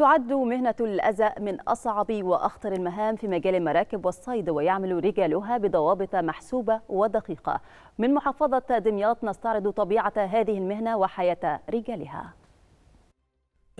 تعد مهنة الأذى من أصعب وأخطر المهام في مجال المراكب والصيد ويعمل رجالها بضوابط محسوبة ودقيقة من محافظة دمياط نستعرض طبيعة هذه المهنة وحياة رجالها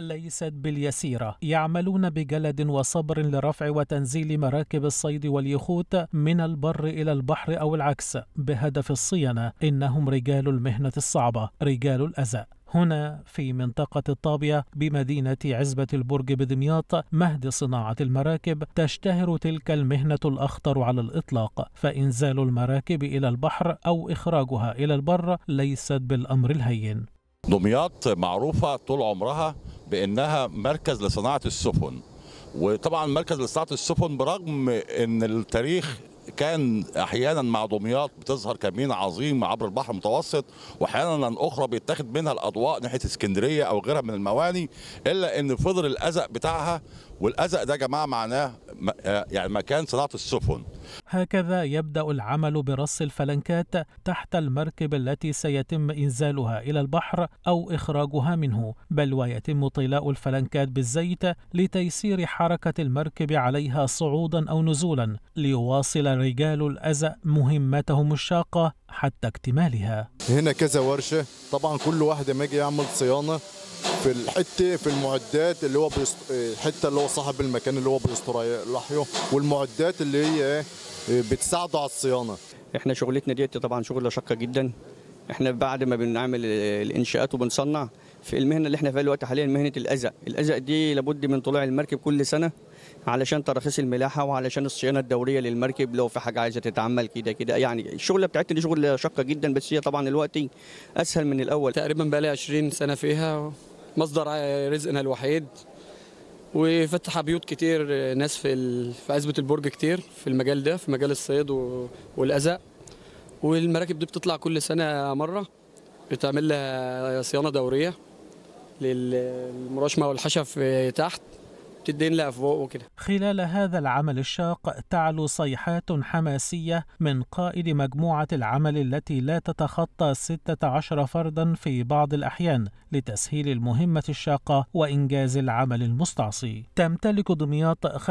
ليست باليسيرة يعملون بجلد وصبر لرفع وتنزيل مراكب الصيد واليخوت من البر إلى البحر أو العكس بهدف الصيانة إنهم رجال المهنة الصعبة رجال الأذى هنا في منطقة الطابية بمدينة عزبة البرج بدمياط مهد صناعة المراكب تشتهر تلك المهنة الأخطر على الإطلاق فإنزال المراكب إلى البحر أو إخراجها إلى البر ليست بالأمر الهين دمياط معروفة طول عمرها بانها مركز لصناعه السفن وطبعا مركز لصناعه السفن برغم ان التاريخ كان احيانا مع دمياط بتظهر كمين عظيم عبر البحر المتوسط واحيانا اخرى بيتاخد منها الاضواء ناحيه اسكندريه او غيرها من المواني الا ان فضل الازق بتاعها والأزق ده يا جماعة معناه آه، يعني مكان صناعة السفن هكذا يبدأ العمل برص الفلنكات تحت المركب التي سيتم إنزالها إلى البحر أو إخراجها منه بل ويتم طلاء الفلنكات بالزيت لتيسير حركة المركب عليها صعودا أو نزولا ليواصل رجال الأزق مهمتهم الشاقة حتى اكتمالها هنا كذا ورشة طبعا كل واحد ما يجي يعمل صيانة في الحته في المعدات اللي هو بيست... الحته اللي هو صاحب المكان اللي هو بيستريحه والمعدات اللي هي آه، بتساعده على الصيانه احنا شغلتنا ديت طبعا شغله شاقه جدا احنا بعد ما بنعمل الانشاءات وبنصنع في المهنه اللي احنا فيها دلوقتي حاليا مهنه الازق الازق دي لابد من طلوع المركب كل سنه علشان تراخيص الملاحه وعلشان الصيانه الدوريه للمركب لو في حاجه عايزه تتعمل كده كده يعني الشغله بتاعتنا دي شغله شاقه جدا بس هي طبعا دلوقتي اسهل من الاول تقريبا بقى لي 20 سنه فيها مصدر رزقنا الوحيد وفتح بيوت كتير ناس في في عزبه البرج كتير في المجال ده في مجال الصيد و... والازق والمراكب دي بتطلع كل سنه مره بتعمل لها صيانه دوريه للمراشمه والحشف تحت بتدين فوق وكده خلال هذا العمل الشاق تعلو صيحات حماسية من قائد مجموعة العمل التي لا تتخطى 16 فردا في بعض الأحيان لتسهيل المهمة الشاقة وإنجاز العمل المستعصي تمتلك دمياط 65%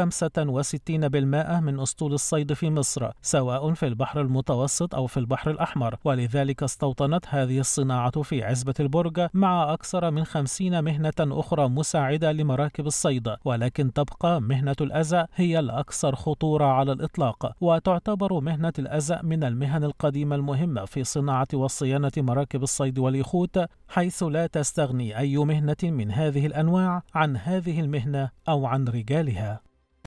من أسطول الصيد في مصر سواء في البحر المتوسط أو في البحر الأحمر ولذلك استوطنت هذه الصناعة في عزبة البرج مع أكثر من 50 مهنة أخرى مساعدة لمراكب الصيد ولكن تبقى مهنة الأزأ هي الأكثر خطورة على الإطلاق وتعتبر مهنة الأزأ من المهن القديمة المهمة في صناعة وصيانة مراكب الصيد واليخوت حيث لا تستغني أي مهنة من هذه الأنواع عن هذه المهنة أو عن رجالها